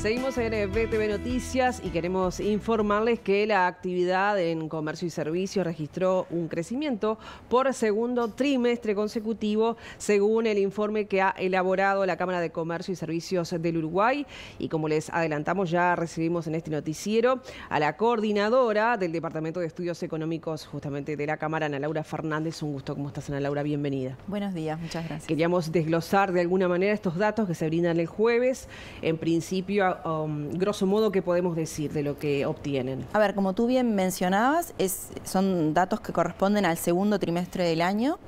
Seguimos en BTV Noticias y queremos informarles que la actividad en comercio y servicios registró un crecimiento por segundo trimestre consecutivo, según el informe que ha elaborado la Cámara de Comercio y Servicios del Uruguay. Y como les adelantamos, ya recibimos en este noticiero a la coordinadora del Departamento de Estudios Económicos, justamente de la Cámara, Ana Laura Fernández. Un gusto, ¿cómo estás, Ana Laura? Bienvenida. Buenos días, muchas gracias. Queríamos desglosar de alguna manera estos datos que se brindan el jueves. En principio, Um, grosso modo que podemos decir de lo que obtienen? A ver, como tú bien mencionabas, son datos que corresponden al segundo trimestre del año.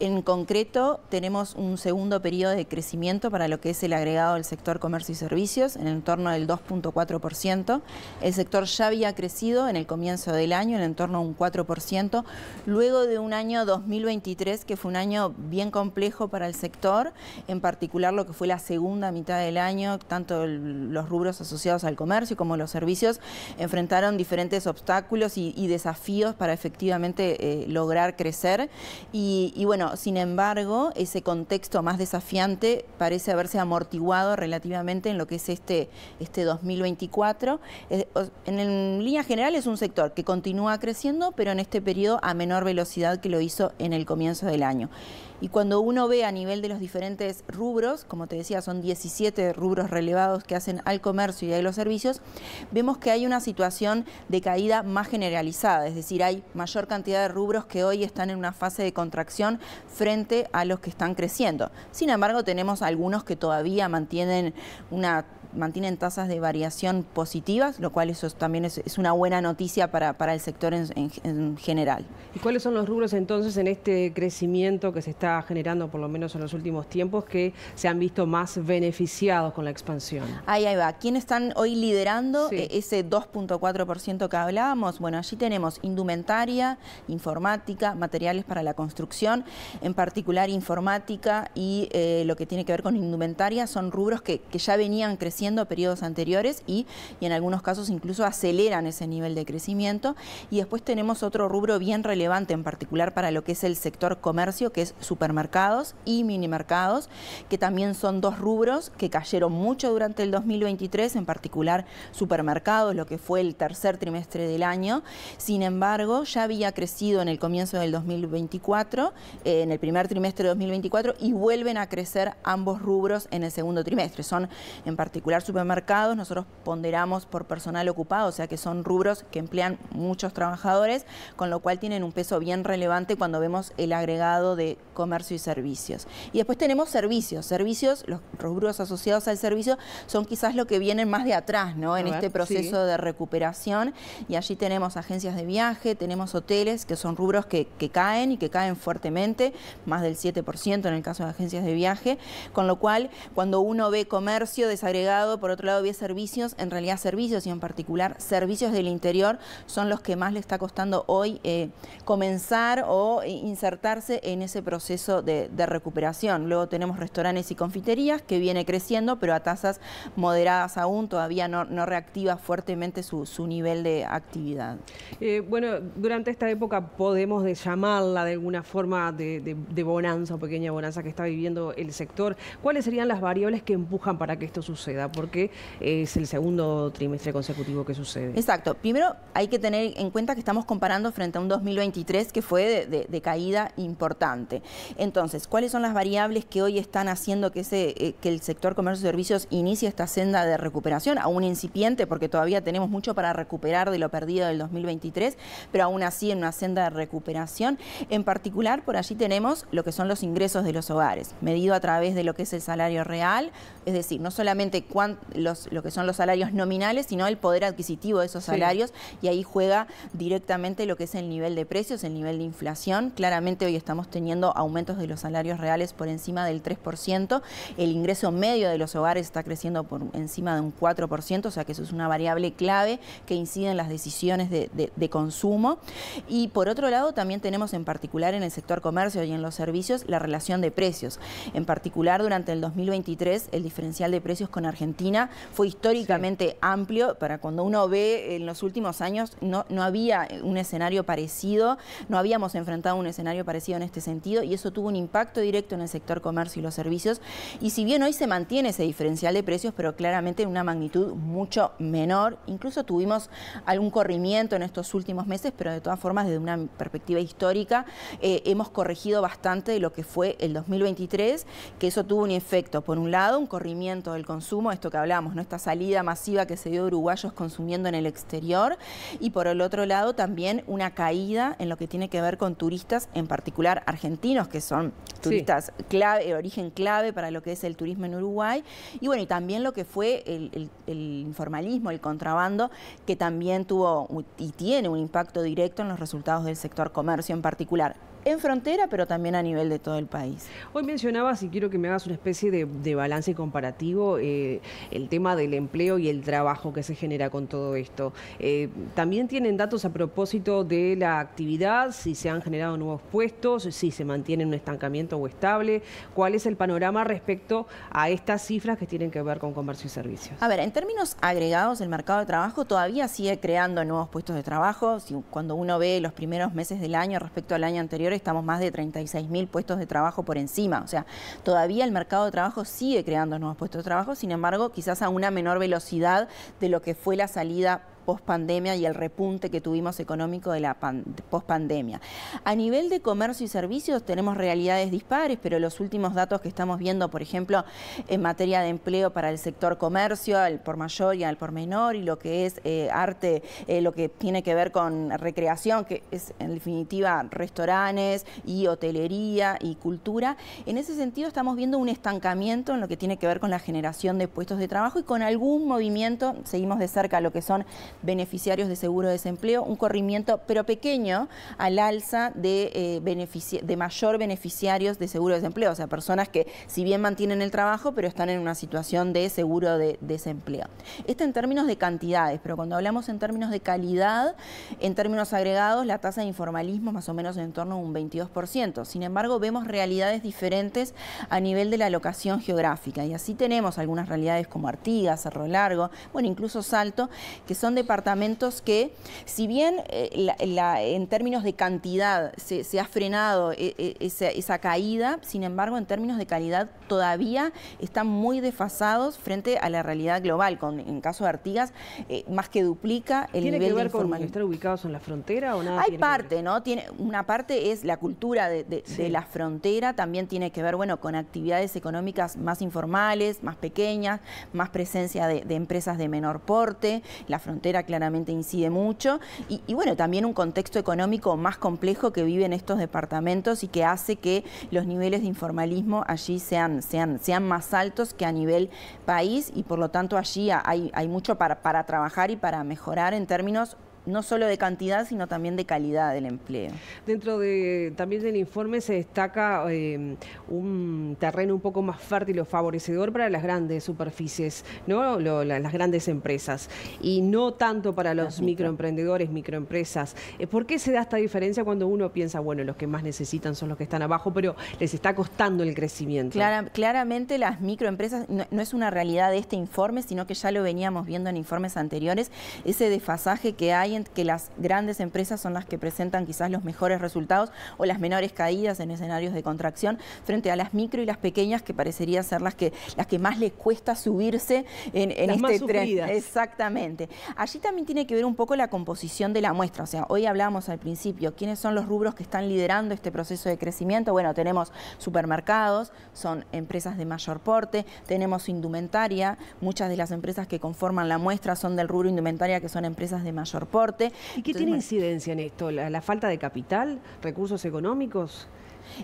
En concreto, tenemos un segundo periodo de crecimiento para lo que es el agregado del sector comercio y servicios, en torno del 2.4%. El sector ya había crecido en el comienzo del año, en torno a un 4%, luego de un año 2023 que fue un año bien complejo para el sector, en particular lo que fue la segunda mitad del año, tanto los rubros asociados al comercio como los servicios enfrentaron diferentes obstáculos y, desafíos para efectivamente eh, lograr crecer. Y, bueno, sin embargo, ese contexto más desafiante parece haberse amortiguado relativamente en lo que es este, este 2024. Eh, en línea general es un sector que continúa creciendo, pero en este periodo a menor velocidad que lo hizo en el comienzo del año. Y cuando uno ve a nivel de los diferentes rubros, como te decía, son 17 rubros relevados que hacen al comercio y a los servicios, vemos que hay una situación de caída más generalizada, es decir, hay mayor cantidad de rubros que hoy están en una fase de contracción frente a los que están creciendo. Sin embargo, tenemos algunos que todavía mantienen una mantienen tasas de variación positivas, lo cual eso también es, una buena noticia para, el sector en general. ¿Y cuáles son los rubros entonces en este crecimiento que se está generando, por lo menos en los últimos tiempos, que se han visto más beneficiados con la expansión. Ahí, va. ¿Quiénes están hoy liderando eh, ese 2.4% que hablábamos? Bueno, allí tenemos indumentaria, informática, materiales para la construcción, en particular informática y eh, lo que tiene que ver con indumentaria son rubros que, ya venían creciendo periodos anteriores y, y en algunos casos incluso aceleran ese nivel de crecimiento. Y después tenemos otro rubro bien relevante, en particular para lo que es el sector comercio, que es su supermercados y minimercados, que también son dos rubros que cayeron mucho durante el 2023, en particular supermercados, lo que fue el tercer trimestre del año. Sin embargo, ya había crecido en el comienzo del 2024, eh, en el primer trimestre de 2024, y vuelven a crecer ambos rubros en el segundo trimestre. Son en particular supermercados, nosotros ponderamos por personal ocupado, o sea que son rubros que emplean muchos trabajadores, con lo cual tienen un peso bien relevante cuando vemos el agregado de comercio y servicios. Y después tenemos servicios. Servicios, los rubros asociados al servicio son quizás lo que vienen más de atrás, ¿no? en este proceso de recuperación. Y allí tenemos agencias de viaje, tenemos hoteles, que son rubros que, caen y que caen fuertemente, más del 7% en el caso de agencias de viaje. Con lo cual, cuando uno ve comercio desagregado, por otro lado ve servicios, en realidad servicios y en particular servicios del interior son los que más le está costando hoy eh, comenzar o insertarse en ese proceso de, recuperación. Luego tenemos restaurantes y confiterías que viene creciendo, pero a tasas moderadas aún, todavía no, reactiva fuertemente su, nivel de actividad. Eh, bueno, durante esta época podemos llamarla de alguna forma de, bonanza o pequeña bonanza que está viviendo el sector. ¿Cuáles serían las variables que empujan para que esto suceda? Porque es el segundo trimestre consecutivo que sucede. Exacto. Primero hay que tener en cuenta que estamos comparando frente a un 2023 que fue de caída importante. Entonces, ¿cuáles son las variables que hoy están haciendo eh, que, el sector comercio y servicios inicie esta senda de recuperación? Aún incipiente, porque todavía tenemos mucho para recuperar de lo perdido del 2023, pero aún así en una senda de recuperación. En particular, por allí tenemos lo que son los ingresos de los hogares, medido a través de lo que es el salario real, es decir, no solamente los, lo que son los salarios nominales, sino el poder adquisitivo de esos salarios, y ahí juega directamente lo que es el nivel de precios, el nivel de inflación. Claramente hoy estamos teniendo a aumentos de los salarios reales por encima del 3%, el ingreso medio de los hogares está creciendo por encima de un 4%, o sea que eso es una variable clave que incide en las decisiones de, consumo. Y por otro lado, también tenemos en particular en el sector comercio y en los servicios la relación de precios. En particular, durante el 2023, el diferencial de precios con Argentina fue históricamente amplio. Para cuando uno ve en los últimos años, no, no había un escenario parecido, no habíamos enfrentado un escenario parecido en este sentido y eso tuvo un impacto directo en el sector comercio y los servicios. Y si bien hoy se mantiene ese diferencial de precios, pero claramente en una magnitud mucho menor, incluso tuvimos algún corrimiento en estos últimos meses, pero de todas formas desde una perspectiva histórica eh, hemos corregido bastante de lo que fue el 2023, que eso tuvo un efecto, por un lado, un corrimiento del consumo, esto que hablamos, ¿no? esta salida masiva que se dio de uruguayos consumiendo en el exterior, y por el otro lado también una caída en lo que tiene que ver con turistas, en particular argentinos, que son turistas clave, eh, origen clave para lo que es el turismo en Uruguay. Y bueno, y también lo que fue el, informalismo, el contrabando, que también tuvo y tiene un impacto directo en los resultados del sector comercio en particular en frontera, pero también a nivel de todo el país. Hoy mencionabas, y quiero que me hagas una especie de, balance comparativo, eh, el tema del empleo y el trabajo que se genera con todo esto. Eh, también tienen datos a propósito de la actividad, si se han generado nuevos puestos, si se mantiene un estancamiento o estable, cuál es el panorama respecto a estas cifras que tienen que ver con comercio y servicios. A ver, en términos agregados, el mercado de trabajo todavía sigue creando nuevos puestos de trabajo. cuando uno ve los primeros meses del año respecto al año anterior, estamos más de 36.000 puestos de trabajo por encima. O sea, todavía el mercado de trabajo sigue creando nuevos puestos de trabajo, sin embargo, quizás a una menor velocidad de lo que fue la salida pospandemia y el repunte que tuvimos económico de la pospandemia. A nivel de comercio y servicios tenemos realidades dispares, pero los últimos datos que estamos viendo, por ejemplo, en materia de empleo para el sector comercio, al por mayor y al por menor, y lo que es eh, arte, eh, lo que tiene que ver con recreación, que es en definitiva restaurantes y hotelería y cultura. En ese sentido estamos viendo un estancamiento en lo que tiene que ver con la generación de puestos de trabajo y con algún movimiento, seguimos de cerca lo que son beneficiarios de seguro de desempleo, un corrimiento, pero pequeño, al alza de, eh, de mayor beneficiarios de seguro de desempleo, o sea, personas que si bien mantienen el trabajo, pero están en una situación de seguro de desempleo. Esto en términos de cantidades, pero cuando hablamos en términos de calidad, en términos agregados, la tasa de informalismo más o menos en torno a un 22%. Sin embargo, vemos realidades diferentes a nivel de la locación geográfica y así tenemos algunas realidades como Artigas, Cerro Largo, bueno, incluso Salto, que son de departamentos que, si bien eh, en términos de cantidad se, ha frenado eh, eh, esa, caída, sin embargo en términos de calidad todavía están muy desfasados frente a la realidad global. Con, en caso de Artigas, más que duplica el ¿Tiene que ver Con estar ubicados en la frontera o nada? Hay parte, ¿no? Tiene, una parte es la cultura de, la frontera, también tiene que ver, bueno, con actividades económicas más informales, más pequeñas, más presencia de, de empresas de menor porte, la frontera claramente incide mucho y, bueno, también un contexto económico más complejo que viven estos departamentos y que hace que los niveles de informalismo allí sean, sean, sean más altos que a nivel país y por lo tanto allí hay, hay mucho para, para trabajar y para mejorar en términos no solo de cantidad, sino también de calidad del empleo. Dentro de, también del informe se destaca eh, un terreno un poco más fértil o favorecedor para las grandes superficies, ¿no? las grandes empresas, y no tanto para los, microemprendedores, microempresas. Eh, ¿Por qué se da esta diferencia cuando uno piensa, bueno, los que más necesitan son los que están abajo, pero les está costando el crecimiento? claramente las microempresas no, es una realidad de este informe, sino que ya lo veníamos viendo en informes anteriores, ese desfasaje que hay que las grandes empresas son las que presentan quizás los mejores resultados o las menores caídas en escenarios de contracción frente a las micro y las pequeñas que parecería ser las que, las que más les cuesta subirse en, este tren. Exactamente. Allí también tiene que ver un poco la composición de la muestra. O sea, hoy hablábamos al principio, ¿quiénes son los rubros que están liderando este proceso de crecimiento? Bueno, tenemos supermercados, son empresas de mayor porte, tenemos indumentaria, muchas de las empresas que conforman la muestra son del rubro indumentaria que son empresas de mayor porte ¿Y qué tiene incidencia en esto? ¿La, falta de capital? ¿Recursos económicos?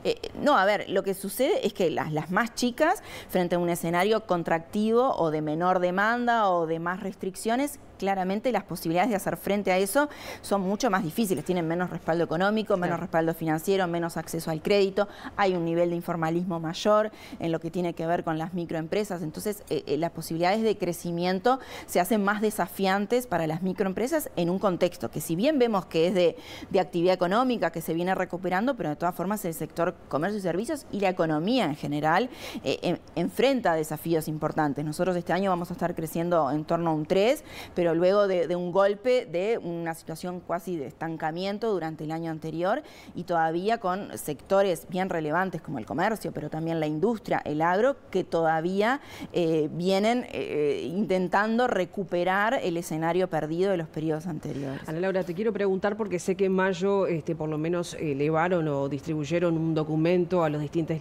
Eh, no, a ver, lo que sucede es que las, las, más chicas, frente a un escenario contractivo o de menor demanda o de más restricciones, claramente las posibilidades de hacer frente a eso son mucho más difíciles. Tienen menos respaldo económico, menos respaldo financiero, menos acceso al crédito, hay un nivel de informalismo mayor en lo que tiene que ver con las microempresas. Entonces, eh, eh, las posibilidades de crecimiento se hacen más desafiantes para las microempresas en un contexto que si bien vemos que es de, actividad económica, que se viene recuperando, pero de todas formas el sector comercio y servicios y la economía en general eh, enfrenta desafíos importantes. Nosotros este año vamos a estar creciendo en torno a un 3, pero luego de, un golpe, de una situación casi de estancamiento durante el año anterior y todavía con sectores bien relevantes como el comercio, pero también la industria, el agro, que todavía eh, vienen eh, eh, intentando recuperar el escenario perdido de los periodos anteriores. Ana Laura, te quiero preguntar porque sé que en mayo este, por lo menos elevaron o distribuyeron un documento a los, distintos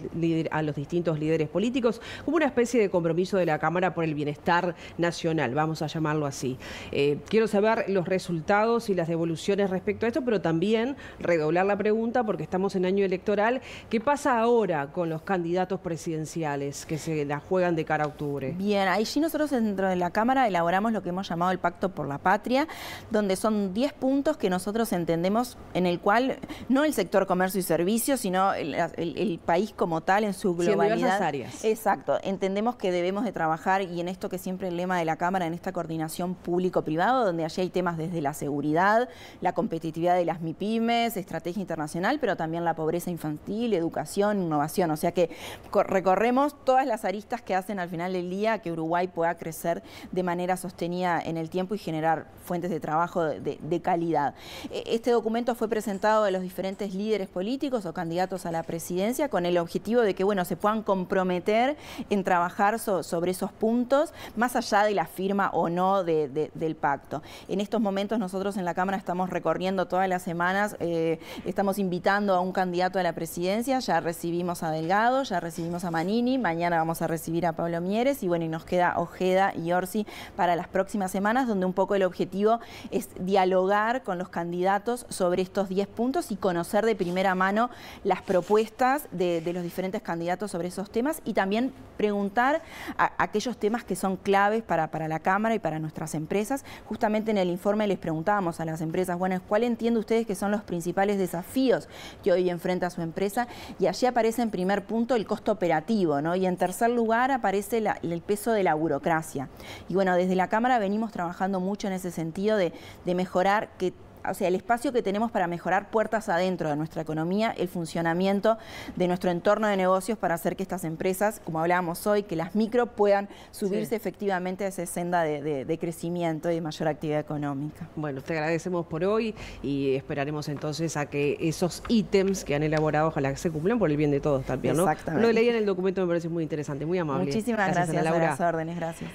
a los distintos líderes políticos como una especie de compromiso de la Cámara por el bienestar nacional, vamos a llamarlo así. Eh, quiero saber los resultados y las devoluciones respecto a esto, pero también redoblar la pregunta porque estamos en año electoral. ¿Qué pasa ahora con los candidatos presidenciales que se la juegan de cara a octubre? Bien, allí nosotros dentro de la Cámara elaboramos lo que hemos llamado el Pacto por la Patria, donde son 10 puntos que nosotros entendemos en el cual no el sector comercio y servicios, sino el, país como tal en su globalidad. en áreas. Exacto. Entendemos que debemos de trabajar y en esto que siempre el lema de la Cámara, en esta coordinación pública público-privado, donde allí hay temas desde la seguridad, la competitividad de las MIPIMES, estrategia internacional, pero también la pobreza infantil, educación, innovación. O sea que recorremos todas las aristas que hacen al final del día que Uruguay pueda crecer de manera sostenida en el tiempo y generar fuentes de trabajo de, calidad. E, este documento fue presentado de los diferentes líderes políticos o candidatos a la presidencia con el objetivo de que bueno, se puedan comprometer en trabajar sobre esos puntos, más allá de la firma o no de, del pacto. En estos momentos nosotros en la Cámara estamos recorriendo todas las semanas, eh, estamos invitando a un candidato a la presidencia, ya recibimos a Delgado, ya recibimos a Manini, mañana vamos a recibir a Pablo Mieres y bueno, y nos queda Ojeda y Orsi para las próximas semanas, donde un poco el objetivo es dialogar con los candidatos sobre estos 10 puntos y conocer de primera mano las propuestas de, los diferentes candidatos sobre esos temas y también preguntar aquellos temas que son claves para, para la Cámara y para nuestras empresas Justamente en el informe les preguntábamos a las empresas, bueno, ¿cuál entiende ustedes que son los principales desafíos que hoy enfrenta su empresa? Y allí aparece en primer punto el costo operativo, ¿no? Y en tercer lugar aparece el peso de la burocracia. Y bueno, desde la Cámara venimos trabajando mucho en ese sentido de, de mejorar que o sea, el espacio que tenemos para mejorar puertas adentro de nuestra economía, el funcionamiento de nuestro entorno de negocios para hacer que estas empresas, como hablábamos hoy, que las micro puedan subirse efectivamente a esa senda de, crecimiento y de mayor actividad económica. Bueno, te agradecemos por hoy y esperaremos entonces a que esos ítems que han elaborado ojalá que se cumplan por el bien de todos también, ¿no? Exactamente. Lo leí en el documento me parece muy interesante, muy amable. Muchísimas gracias, las órdenes, gracias.